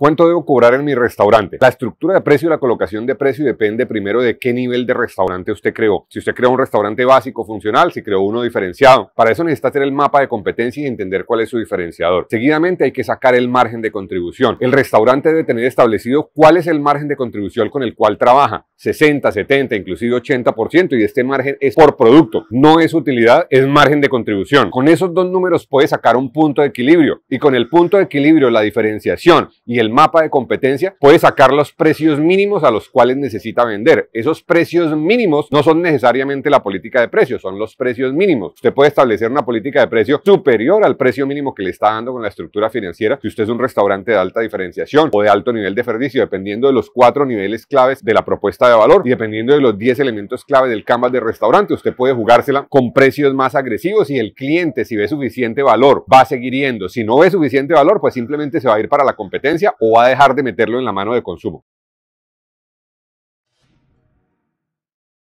¿Cuánto debo cobrar en mi restaurante? La estructura de precio y la colocación de precio depende primero de qué nivel de restaurante usted creó. Si usted creó un restaurante básico funcional, si creó uno diferenciado. Para eso necesita hacer el mapa de competencia y entender cuál es su diferenciador. Seguidamente hay que sacar el margen de contribución. El restaurante debe tener establecido cuál es el margen de contribución con el cual trabaja. 60, 70, inclusive 80% y este margen es por producto, no es utilidad, es margen de contribución. Con esos dos números puedes sacar un punto de equilibrio y con el punto de equilibrio, la diferenciación y el mapa de competencia puedes sacar los precios mínimos a los cuales necesita vender. Esos precios mínimos no son necesariamente la política de precios, son los precios mínimos. Usted puede establecer una política de precio superior al precio mínimo que le está dando con la estructura financiera si usted es un restaurante de alta diferenciación o de alto nivel de servicio, dependiendo de los cuatro niveles claves de la propuesta de valor. Y dependiendo de los 10 elementos clave del canvas de restaurante, usted puede jugársela con precios más agresivos y el cliente, si ve suficiente valor, va a seguir yendo. Si no ve suficiente valor, pues simplemente se va a ir para la competencia o va a dejar de meterlo en la mano de consumo.